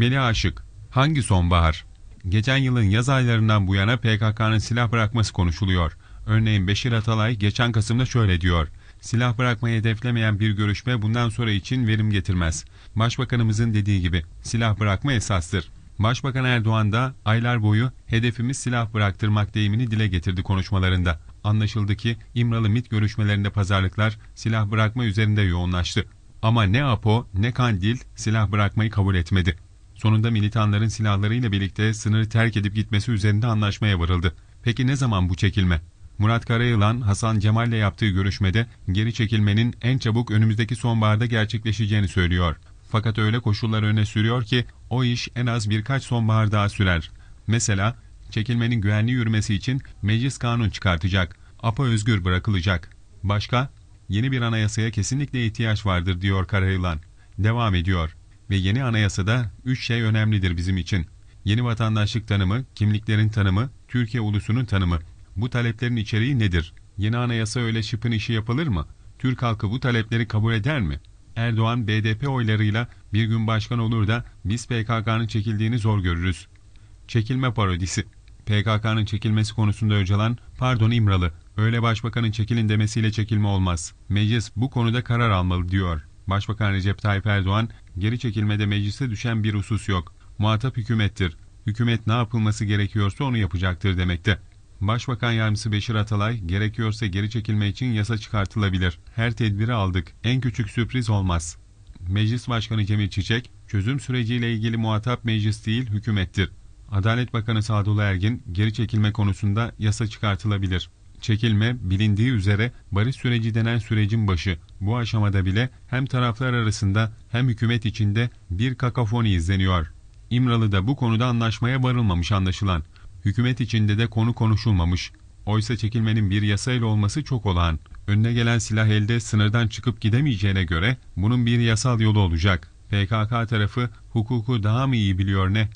Melih Aşık, hangi sonbahar? Geçen yılın yaz aylarından bu yana PKK'nın silah bırakması konuşuluyor. Örneğin Beşir Atalay geçen Kasım'da şöyle diyor. Silah bırakmayı hedeflemeyen bir görüşme bundan sonra için verim getirmez. Başbakanımızın dediği gibi silah bırakma esastır. Başbakan Erdoğan da aylar boyu hedefimiz silah bıraktırmak deyimini dile getirdi konuşmalarında. Anlaşıldı ki İmralı MIT görüşmelerinde pazarlıklar silah bırakma üzerinde yoğunlaştı. Ama ne APO ne Kandil silah bırakmayı kabul etmedi. Sonunda militanların silahlarıyla birlikte sınırı terk edip gitmesi üzerinde anlaşmaya varıldı. Peki ne zaman bu çekilme? Murat Karayılan, Hasan Cemal'le yaptığı görüşmede geri çekilmenin en çabuk önümüzdeki sonbaharda gerçekleşeceğini söylüyor. Fakat öyle koşullar öne sürüyor ki o iş en az birkaç sonbahar daha sürer. Mesela çekilmenin güvenli yürümesi için meclis kanun çıkartacak, APA özgür bırakılacak. Başka? Yeni bir anayasaya kesinlikle ihtiyaç vardır diyor Karayılan. Devam ediyor ve yeni anayasada üç şey önemlidir bizim için. Yeni vatandaşlık tanımı, kimliklerin tanımı, Türkiye ulusunun tanımı. Bu taleplerin içeriği nedir? Yeni anayasa öyle şıpın işi yapılır mı? Türk halkı bu talepleri kabul eder mi? Erdoğan BDP oylarıyla bir gün başkan olur da biz PKK'nın çekildiğini zor görürüz. Çekilme parodisi PKK'nın çekilmesi konusunda Öcalan, pardon İmralı, öyle başbakanın çekilin demesiyle çekilme olmaz. Meclis bu konuda karar almalı diyor. Başbakan Recep Tayyip Erdoğan, Geri çekilmede meclise düşen bir husus yok. Muhatap hükümettir. Hükümet ne yapılması gerekiyorsa onu yapacaktır demekte. Başbakan Yardımcısı Beşir Atalay, gerekiyorsa geri çekilme için yasa çıkartılabilir. Her tedbiri aldık. En küçük sürpriz olmaz. Meclis Başkanı Cemil Çiçek, çözüm süreciyle ilgili muhatap meclis değil, hükümettir. Adalet Bakanı Sadullah Ergin, geri çekilme konusunda yasa çıkartılabilir. Çekilme bilindiği üzere barış süreci denen sürecin başı. Bu aşamada bile hem taraflar arasında hem hükümet içinde bir kakafoni izleniyor. İmralı'da bu konuda anlaşmaya varılmamış anlaşılan. Hükümet içinde de konu konuşulmamış. Oysa çekilmenin bir yasayla olması çok olağan. Önüne gelen silah elde sınırdan çıkıp gidemeyeceğine göre bunun bir yasal yolu olacak. PKK tarafı hukuku daha mı iyi biliyor ne?